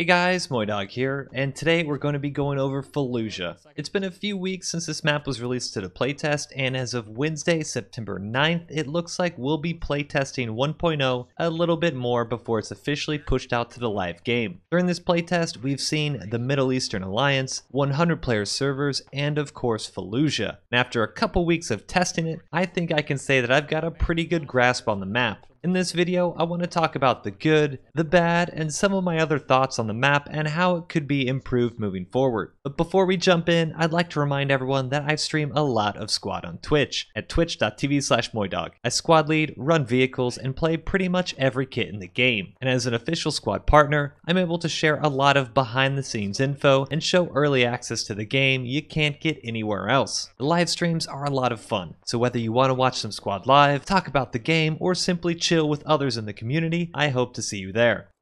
Hey guys, Moidog here, and today we're going to be going over Fallujah. It's been a few weeks since this map was released to the playtest, and as of Wednesday, September 9th, it looks like we'll be playtesting 1.0 a little bit more before it's officially pushed out to the live game. During this playtest, we've seen the Middle Eastern Alliance, 100 player servers, and of course Fallujah. And after a couple weeks of testing it, I think I can say that I've got a pretty good grasp on the map. In this video, I want to talk about the good, the bad, and some of my other thoughts on the map and how it could be improved moving forward. But before we jump in, I'd like to remind everyone that I stream a lot of Squad on Twitch at twitch.tv slash moidog. I squad lead, run vehicles, and play pretty much every kit in the game. And as an official squad partner, I'm able to share a lot of behind the scenes info and show early access to the game you can't get anywhere else. The live streams are a lot of fun, so whether you want to watch some squad live, talk about the game, or simply chill with others in the community. I hope to see you there.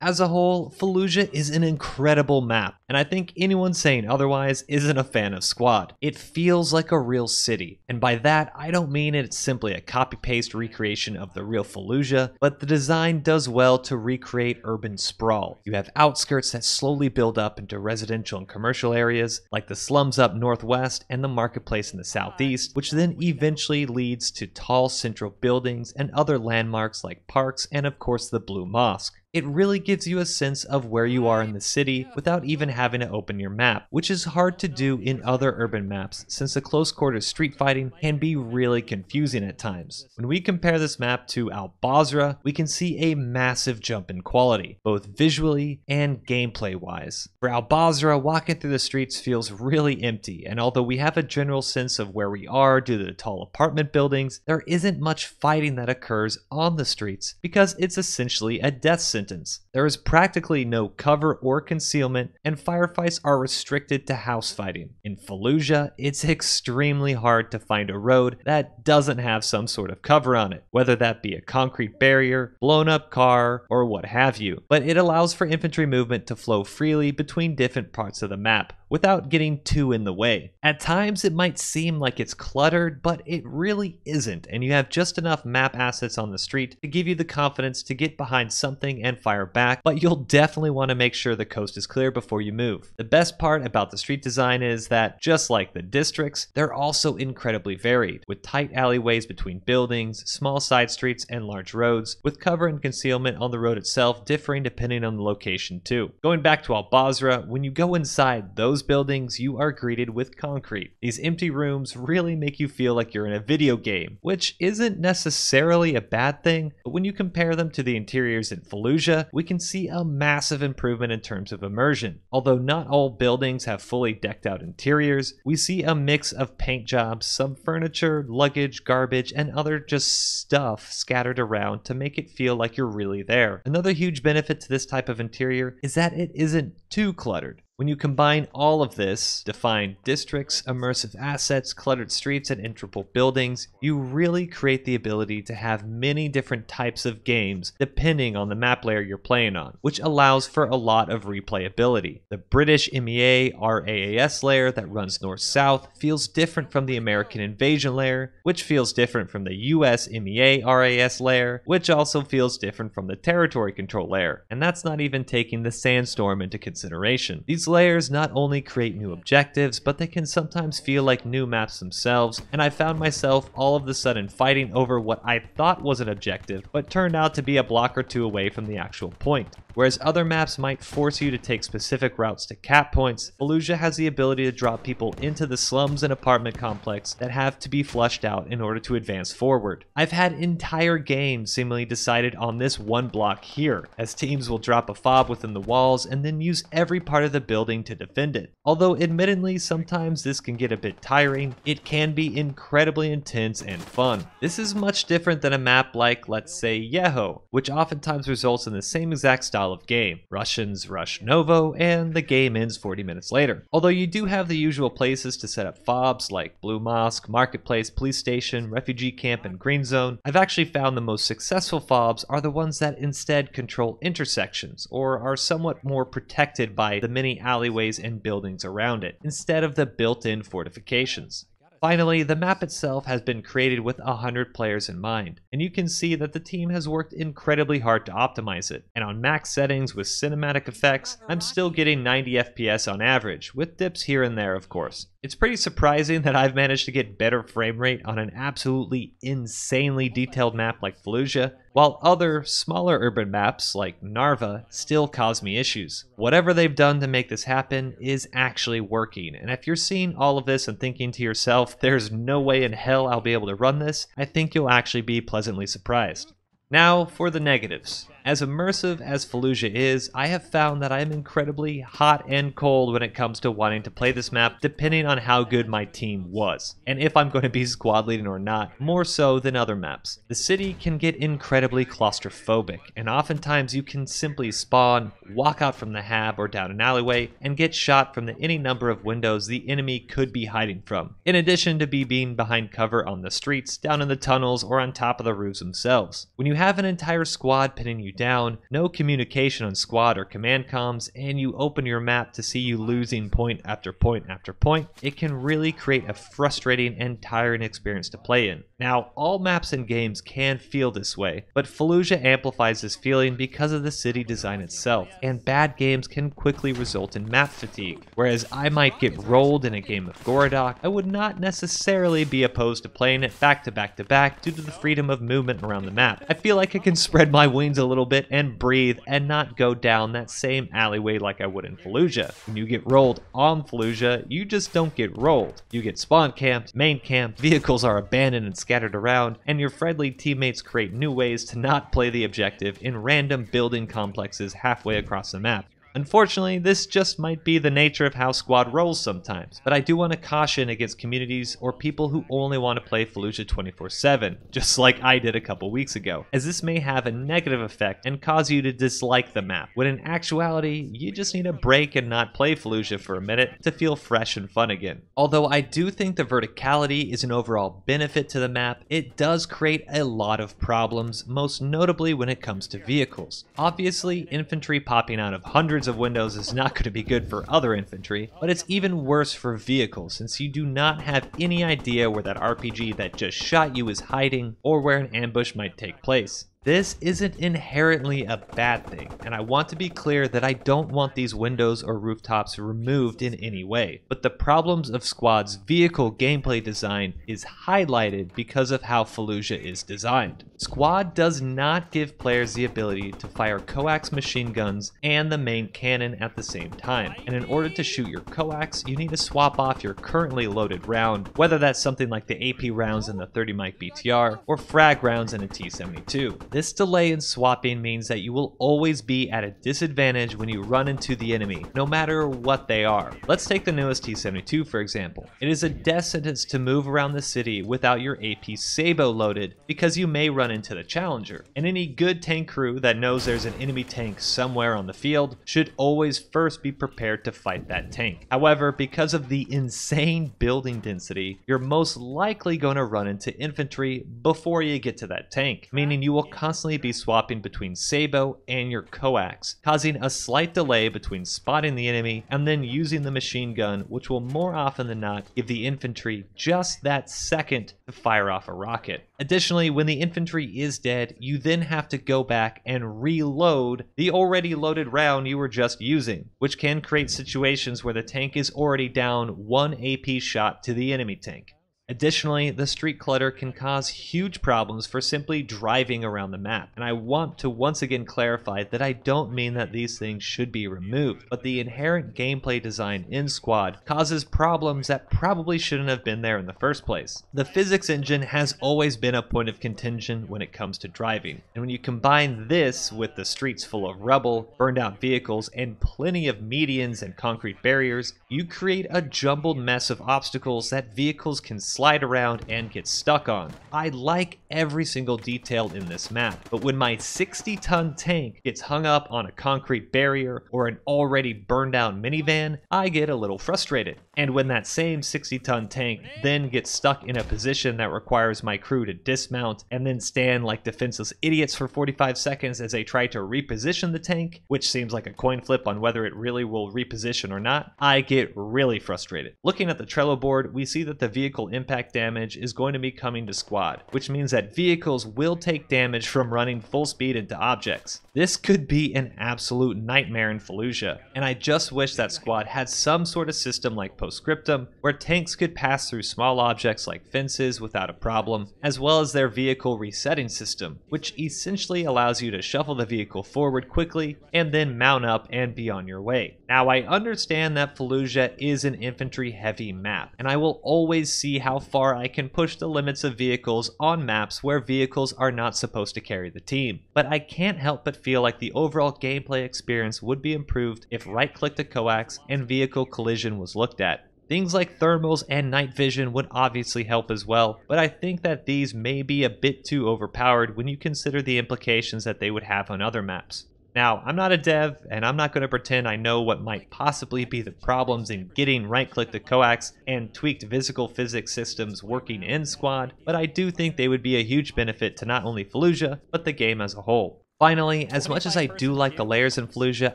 As a whole, Fallujah is an incredible map, and I think anyone saying otherwise isn't a fan of Squad. It feels like a real city, and by that I don't mean it's simply a copy-paste recreation of the real Fallujah, but the design does well to recreate urban sprawl. You have outskirts that slowly build up into residential and commercial areas, like the slums up northwest and the marketplace in the southeast, which then eventually leads to tall central buildings and other landmarks like parks and of course the Blue Mosque. It really gives you a sense of where you are in the city without even having to open your map, which is hard to do in other urban maps since the close quarters street fighting can be really confusing at times. When we compare this map to Al Basra, we can see a massive jump in quality, both visually and gameplay wise. For Al Basra, walking through the streets feels really empty, and although we have a general sense of where we are due to the tall apartment buildings, there isn't much fighting that occurs on the streets because it's essentially a death sentence sentence. There is practically no cover or concealment, and firefights are restricted to house fighting. In Fallujah, it's extremely hard to find a road that doesn't have some sort of cover on it, whether that be a concrete barrier, blown up car, or what have you. But it allows for infantry movement to flow freely between different parts of the map without getting too in the way. At times, it might seem like it's cluttered, but it really isn't, and you have just enough map assets on the street to give you the confidence to get behind something and fire back, but you'll definitely want to make sure the coast is clear before you move. The best part about the street design is that, just like the districts, they're also incredibly varied, with tight alleyways between buildings, small side streets, and large roads, with cover and concealment on the road itself differing depending on the location too. Going back to Al Basra, when you go inside those those buildings, you are greeted with concrete. These empty rooms really make you feel like you're in a video game, which isn't necessarily a bad thing, but when you compare them to the interiors in Fallujah, we can see a massive improvement in terms of immersion. Although not all buildings have fully decked out interiors, we see a mix of paint jobs, some furniture, luggage, garbage, and other just stuff scattered around to make it feel like you're really there. Another huge benefit to this type of interior is that it isn't too cluttered. When you combine all of this, defined districts, immersive assets, cluttered streets, and integral buildings, you really create the ability to have many different types of games depending on the map layer you're playing on, which allows for a lot of replayability. The British MEA RAAS layer that runs north-south feels different from the American Invasion layer, which feels different from the US MEA RAS layer, which also feels different from the Territory Control layer, and that's not even taking the Sandstorm into consideration. These layers not only create new objectives, but they can sometimes feel like new maps themselves, and I found myself all of the sudden fighting over what I thought was an objective, but turned out to be a block or two away from the actual point. Whereas other maps might force you to take specific routes to cap points, Fallujah has the ability to drop people into the slums and apartment complex that have to be flushed out in order to advance forward. I've had entire games seemingly decided on this one block here, as teams will drop a fob within the walls and then use every part of the build building to defend it. Although admittedly sometimes this can get a bit tiring, it can be incredibly intense and fun. This is much different than a map like, let's say, Yeho, which oftentimes results in the same exact style of game. Russians rush Novo, and the game ends 40 minutes later. Although you do have the usual places to set up fobs like Blue Mosque, Marketplace, Police Station, Refugee Camp, and Green Zone, I've actually found the most successful fobs are the ones that instead control intersections, or are somewhat more protected by the many alleyways and buildings around it, instead of the built-in fortifications. Finally, the map itself has been created with 100 players in mind, and you can see that the team has worked incredibly hard to optimize it, and on max settings with cinematic effects, I'm still getting 90 FPS on average, with dips here and there of course. It's pretty surprising that I've managed to get better frame rate on an absolutely insanely detailed map like Fallujah, while other, smaller urban maps like Narva still cause me issues. Whatever they've done to make this happen is actually working, and if you're seeing all of this and thinking to yourself, there's no way in hell I'll be able to run this, I think you'll actually be pleasantly surprised. Now for the negatives. As immersive as Fallujah is, I have found that I am incredibly hot and cold when it comes to wanting to play this map depending on how good my team was, and if I'm going to be squad leading or not, more so than other maps. The city can get incredibly claustrophobic, and oftentimes you can simply spawn, walk out from the hab or down an alleyway, and get shot from the, any number of windows the enemy could be hiding from, in addition to be being behind cover on the streets, down in the tunnels, or on top of the roofs themselves. When you have an entire squad pinning you down, no communication on squad or command comms, and you open your map to see you losing point after point after point, it can really create a frustrating and tiring experience to play in. Now, all maps and games can feel this way, but Fallujah amplifies this feeling because of the city design itself, and bad games can quickly result in map fatigue. Whereas I might get rolled in a game of Gorodok, I would not necessarily be opposed to playing it back to back to back due to the freedom of movement around the map. I feel like I can spread my wings a little bit and breathe and not go down that same alleyway like I would in Fallujah. When you get rolled on Fallujah, you just don't get rolled. You get spawn camped, main camped, vehicles are abandoned and scattered around, and your friendly teammates create new ways to not play the objective in random building complexes halfway across the map. Unfortunately, this just might be the nature of how squad rolls sometimes, but I do want to caution against communities or people who only want to play Fallujah 24-7, just like I did a couple weeks ago, as this may have a negative effect and cause you to dislike the map, when in actuality, you just need a break and not play Fallujah for a minute to feel fresh and fun again. Although I do think the verticality is an overall benefit to the map, it does create a lot of problems, most notably when it comes to vehicles. Obviously, infantry popping out of hundreds of windows is not going to be good for other infantry, but it's even worse for vehicles since you do not have any idea where that RPG that just shot you is hiding or where an ambush might take place. This isn't inherently a bad thing, and I want to be clear that I don't want these windows or rooftops removed in any way, but the problems of Squad's vehicle gameplay design is highlighted because of how Fallujah is designed. Squad does not give players the ability to fire coax machine guns and the main cannon at the same time, and in order to shoot your coax, you need to swap off your currently loaded round, whether that's something like the AP rounds in the 30 mic BTR or frag rounds in a T72. This delay in swapping means that you will always be at a disadvantage when you run into the enemy, no matter what they are. Let's take the newest T72 for example. It is a death sentence to move around the city without your AP Sabo loaded because you may run into the Challenger, and any good tank crew that knows there's an enemy tank somewhere on the field should always first be prepared to fight that tank. However, because of the insane building density, you're most likely going to run into infantry before you get to that tank, meaning you will constantly be swapping between Sabo and your coax, causing a slight delay between spotting the enemy and then using the machine gun, which will more often than not give the infantry just that second to fire off a rocket. Additionally, when the infantry sentry is dead, you then have to go back and reload the already loaded round you were just using, which can create situations where the tank is already down one AP shot to the enemy tank. Additionally, the street clutter can cause huge problems for simply driving around the map, and I want to once again clarify that I don't mean that these things should be removed, but the inherent gameplay design in Squad causes problems that probably shouldn't have been there in the first place. The physics engine has always been a point of contention when it comes to driving, and when you combine this with the streets full of rubble, burned out vehicles, and plenty of medians and concrete barriers, you create a jumbled mess of obstacles that vehicles can slide around, and get stuck on. I like every single detail in this map, but when my 60-ton tank gets hung up on a concrete barrier or an already burned out minivan, I get a little frustrated. And when that same 60-ton tank then gets stuck in a position that requires my crew to dismount and then stand like defenseless idiots for 45 seconds as they try to reposition the tank, which seems like a coin flip on whether it really will reposition or not, I get really frustrated. Looking at the Trello board, we see that the vehicle impact impact damage is going to be coming to squad, which means that vehicles will take damage from running full speed into objects. This could be an absolute nightmare in Fallujah, and I just wish that squad had some sort of system like Postscriptum, where tanks could pass through small objects like fences without a problem, as well as their vehicle resetting system, which essentially allows you to shuffle the vehicle forward quickly and then mount up and be on your way. Now I understand that Fallujah is an infantry heavy map, and I will always see how how far I can push the limits of vehicles on maps where vehicles are not supposed to carry the team. But I can't help but feel like the overall gameplay experience would be improved if right-click to coax and vehicle collision was looked at. Things like thermals and night vision would obviously help as well, but I think that these may be a bit too overpowered when you consider the implications that they would have on other maps. Now, I'm not a dev, and I'm not going to pretend I know what might possibly be the problems in getting right-click the coax and tweaked physical physics systems working in Squad, but I do think they would be a huge benefit to not only Fallujah, but the game as a whole. Finally, as much as I do like the layers in Fallujah,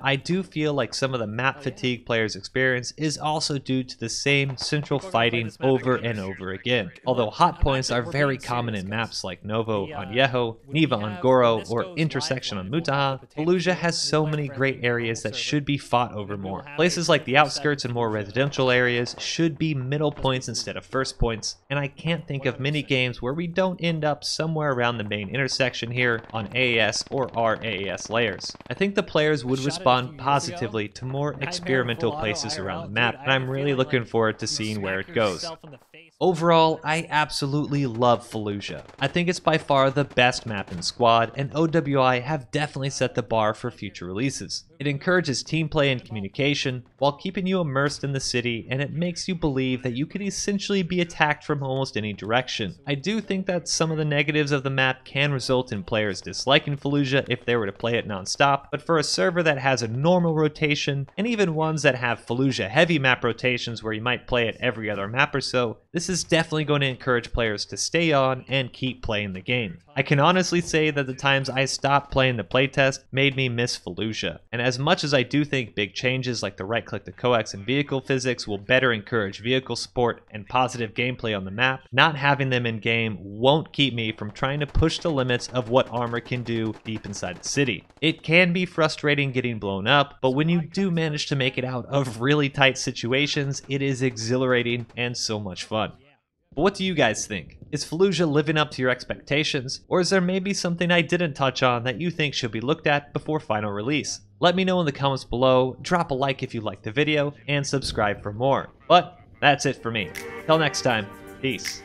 I do feel like some of the map oh, fatigue players experience is also due to the same central fighting over and over again. Although hot points are very common in maps like Novo on uh, Yeho, Neva on Goro, or Intersection on Mutaha, Fallujah has so many great areas that should be fought over more. Places like the outskirts and more residential areas should be middle points instead of first points, and I can't think of many games where we don't end up somewhere around the main intersection here on AS or are AAS layers. I think the players would respond positively to more experimental places around the map, and I'm really looking forward to seeing where it goes. Overall, I absolutely love Fallujah. I think it's by far the best map in Squad, and OWI have definitely set the bar for future releases. It encourages team play and communication, while keeping you immersed in the city, and it makes you believe that you could essentially be attacked from almost any direction. I do think that some of the negatives of the map can result in players disliking Fallujah if they were to play it non-stop, but for a server that has a normal rotation, and even ones that have Fallujah heavy map rotations where you might play it every other map or so, this is definitely going to encourage players to stay on and keep playing the game. I can honestly say that the times I stopped playing the playtest made me miss Fallujah. And as much as I do think big changes like the right click to coax and vehicle physics will better encourage vehicle sport and positive gameplay on the map, not having them in game won't keep me from trying to push the limits of what armor can do deep inside the city. It can be frustrating getting blown up, but when you do manage to make it out of really tight situations, it is exhilarating and so much fun. But what do you guys think? Is Fallujah living up to your expectations, or is there maybe something I didn't touch on that you think should be looked at before final release? Let me know in the comments below, drop a like if you liked the video, and subscribe for more. But that's it for me. Till next time, peace.